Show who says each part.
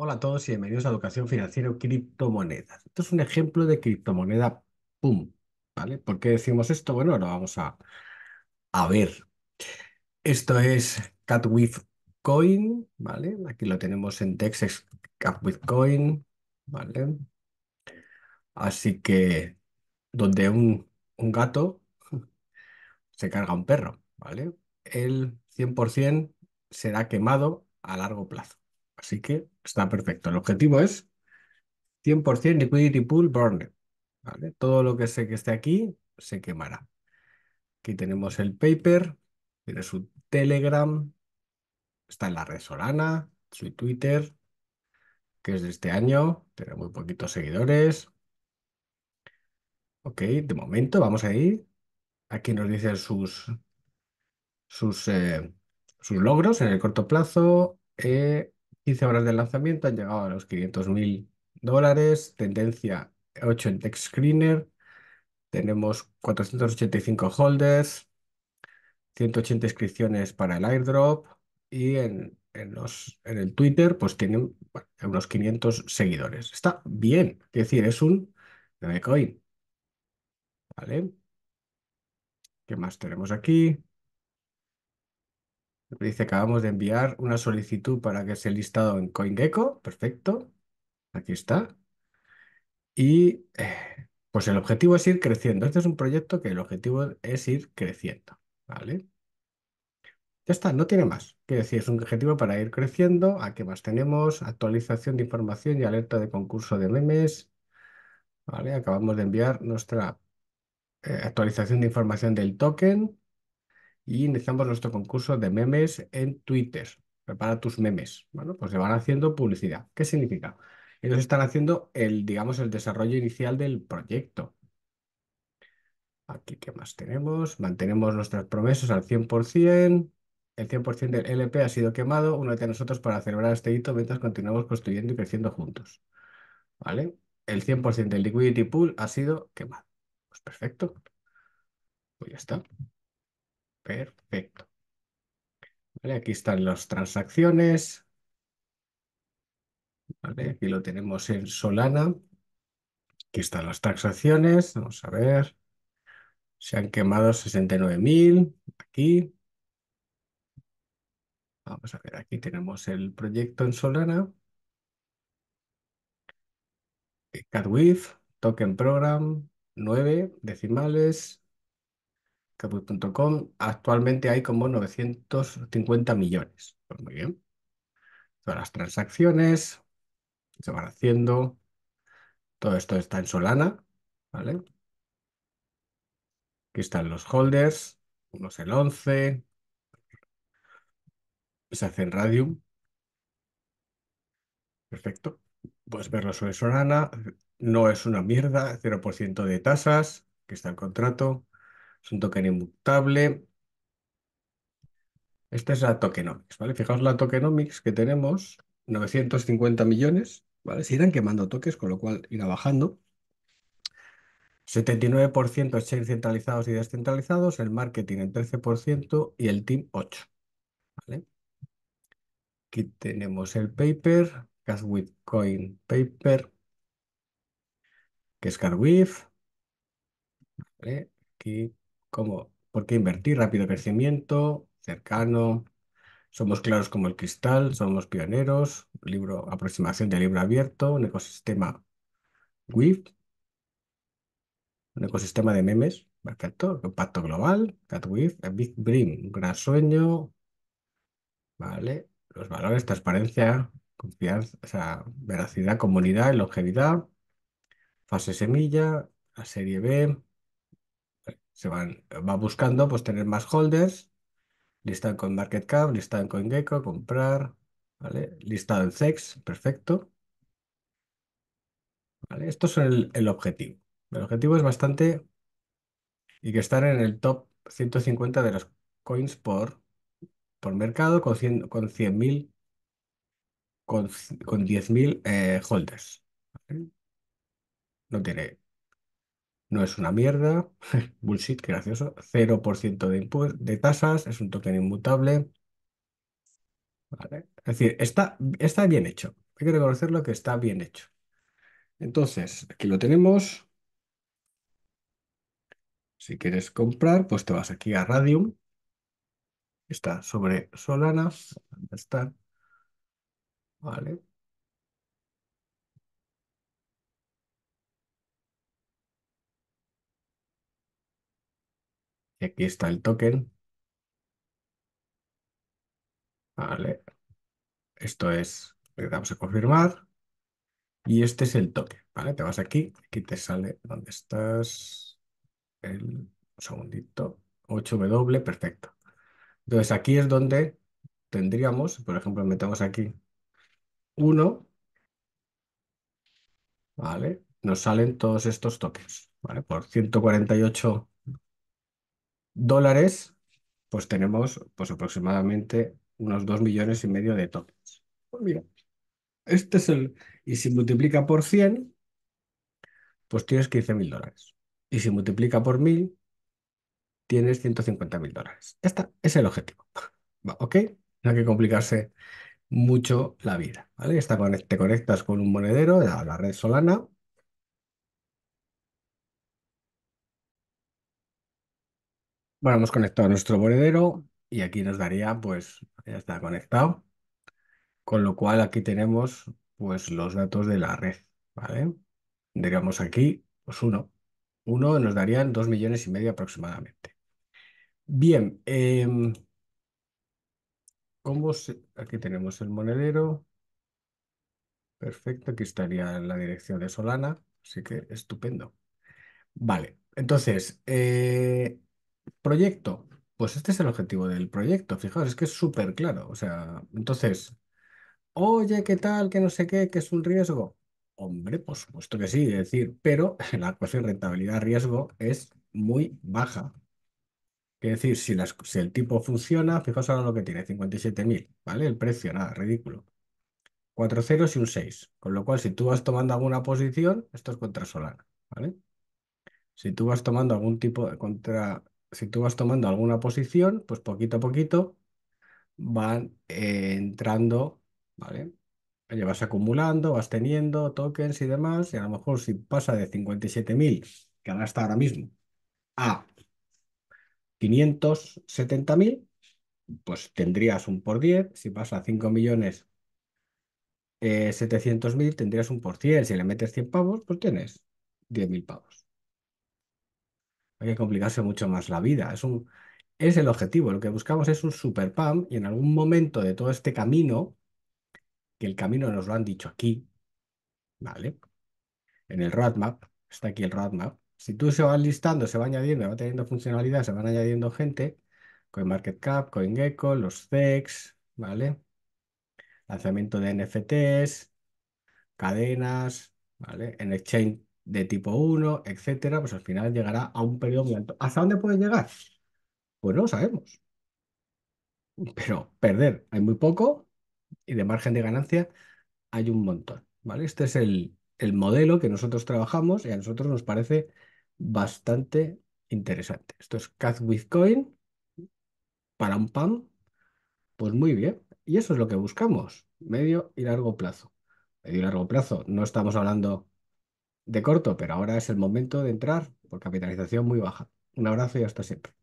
Speaker 1: Hola a todos y bienvenidos a Educación Financiera Criptomonedas. Esto es un ejemplo de criptomoneda PUM, ¿vale? ¿Por qué decimos esto? Bueno, lo vamos a, ver. Esto es CatwithCoin, ¿vale? Aquí lo tenemos en Texas CatWith Coin, ¿vale? Así que donde un, un gato se carga un perro, ¿vale? El 100% será quemado a largo plazo. Así que Está perfecto. El objetivo es 100% liquidity pool burn. Todo lo que sé que esté aquí se quemará. Aquí tenemos el paper, tiene su Telegram, está en la red Solana, su Twitter, que es de este año, tiene muy poquitos seguidores. Ok, de momento vamos a ir. Aquí nos dicen sus, sus, eh, sus logros en el corto plazo. Eh, 15 horas de lanzamiento han llegado a los 500 mil dólares, tendencia 8 en text Screener, tenemos 485 holders, 180 inscripciones para el airdrop y en, en, los, en el Twitter pues tienen unos 500 seguidores. Está bien, es decir, es un Decoin. ¿Vale? ¿Qué más tenemos aquí? Dice, que acabamos de enviar una solicitud para que sea listado en CoinGecko. Perfecto. Aquí está. Y eh, pues el objetivo es ir creciendo. Este es un proyecto que el objetivo es ir creciendo. ¿Vale? Ya está, no tiene más. Quiere decir, es un objetivo para ir creciendo. ¿A qué más tenemos? Actualización de información y alerta de concurso de memes. ¿Vale? Acabamos de enviar nuestra eh, actualización de información del token y iniciamos nuestro concurso de memes en Twitter. Prepara tus memes. Bueno, pues se van haciendo publicidad. ¿Qué significa? Ellos están haciendo el, digamos, el desarrollo inicial del proyecto. Aquí, ¿qué más tenemos? Mantenemos nuestras promesas al 100%. El 100% del LP ha sido quemado. Uno de nosotros para celebrar este hito mientras continuamos construyendo y creciendo juntos. ¿Vale? El 100% del liquidity pool ha sido quemado. Pues perfecto. Pues ya está. Perfecto. Vale, aquí están las transacciones. Vale, aquí lo tenemos en Solana. Aquí están las transacciones. Vamos a ver. Se han quemado 69.000. Aquí. Vamos a ver, aquí tenemos el proyecto en Solana. Cadwif Token Program, 9 decimales, Caput.com, actualmente hay como 950 millones. Pues muy bien. Todas las transacciones se van haciendo. Todo esto está en Solana, ¿vale? Aquí están los holders, uno es el 11, se hace en Radium. Perfecto. Puedes verlo sobre Solana, no es una mierda, 0% de tasas, aquí está el contrato, es un token inmutable. Esta es la tokenomics, ¿vale? Fijaos la tokenomics que tenemos, 950 millones, ¿vale? Se irán quemando toques, con lo cual irá bajando. 79% exchange centralizados y descentralizados, el marketing el 13% y el team 8%. ¿vale? Aquí tenemos el paper, Cash Coin Paper, que es CarWith. ¿vale? Aquí ¿Por qué invertir? Rápido crecimiento, cercano, somos claros como el cristal, somos pioneros, libro, aproximación de libro abierto, un ecosistema WIF, un ecosistema de memes, perfecto, pacto global, CatWIF, Big Dream, un gran sueño, vale, los valores, transparencia, confianza, veracidad, comunidad, longevidad, fase semilla, la serie B, se van, va buscando pues tener más holders, listado en market cap, listado en CoinGecko, comprar, ¿vale? Listado en sex, perfecto. ¿Vale? Esto es el, objetivo. El objetivo es bastante y que estar en el top 150 de los coins por, por mercado con 100.000 con con, 10.000 eh, holders. No tiene no es una mierda, bullshit, gracioso, 0% de, de tasas, es un token inmutable. Vale. Es decir, está, está bien hecho. Hay que reconocerlo que está bien hecho. Entonces, aquí lo tenemos. Si quieres comprar, pues te vas aquí a Radium. Está sobre Solanas. Está. Vale. Y aquí está el token. Vale. Esto es, le damos a confirmar. Y este es el token, ¿vale? Te vas aquí, aquí te sale dónde estás. El un segundito. 8W, perfecto. Entonces aquí es donde tendríamos, por ejemplo, metemos aquí 1, ¿vale? Nos salen todos estos tokens, ¿vale? Por 148 dólares, pues tenemos pues aproximadamente unos 2 millones y medio de tokens. Pues mira, este es el... Y si multiplica por 100, pues tienes 15 mil dólares. Y si multiplica por 1000, tienes 150 mil dólares. Este es el objetivo. ¿Ok? No hay que complicarse mucho la vida. ¿vale? te conectas con un monedero de la red Solana Bueno, hemos conectado nuestro monedero y aquí nos daría, pues, ya está conectado. Con lo cual aquí tenemos, pues, los datos de la red, ¿vale? Digamos aquí, pues uno. Uno nos darían dos millones y medio aproximadamente. Bien, em, ¿cómo se... aquí tenemos el monedero. Perfecto, aquí estaría la dirección de Solana, así que estupendo. Vale, entonces, eh, Proyecto. Pues este es el objetivo del proyecto. Fijaos, es que es súper claro. O sea, entonces, oye, ¿qué tal? Que no sé qué, que es un riesgo. Hombre, por supuesto que sí, es decir, pero la cuestión rentabilidad-riesgo es muy baja. Es decir, si, si el tipo funciona, fijaos ahora lo que tiene, 57.000, ¿vale? El precio, nada, ridículo. Cuatro ceros y un 6. Con lo cual, si tú vas tomando alguna posición, esto es contra Solana, ¿vale? Si tú vas tomando algún tipo de contra si tú vas tomando alguna posición, pues poquito a poquito van eh, entrando, ¿vale? vas acumulando, vas teniendo tokens y demás, y a lo mejor si pasa de 57.000, que ahora está ahora mismo, a 570.000, pues tendrías un por 10, si pasa a 5 millones... 700.000 eh, tendrías un por 100, si le metes 100 pavos, pues tienes 10.000 pavos hay que complicarse mucho más la vida. Es un, es el objetivo. Lo que buscamos es un super PAM y en algún momento de todo este camino, que el camino nos lo han dicho aquí, ¿vale? En el roadmap, está aquí el roadmap. Si tú se vas listando, se va añadiendo, va teniendo funcionalidad, se van añadiendo gente, CoinMarketCap, CoinGecko, los CEX, ¿vale? Lanzamiento de NFTs, cadenas, ¿vale? En Exchange de tipo 1, etcétera, pues al final llegará a un periodo muy alto. ¿Hasta dónde puede llegar? Pues no lo sabemos. Pero perder hay muy poco y de margen de ganancia hay un montón. ¿vale? Este es el, modelo que nosotros trabajamos y a nosotros nos parece bastante interesante. Esto es CAD with Coin para un PAM. Pues muy bien. Y eso es lo que buscamos, medio y largo plazo. Medio y largo plazo. No estamos hablando de corto, pero ahora es el momento de entrar por capitalización muy baja. Un abrazo y hasta siempre.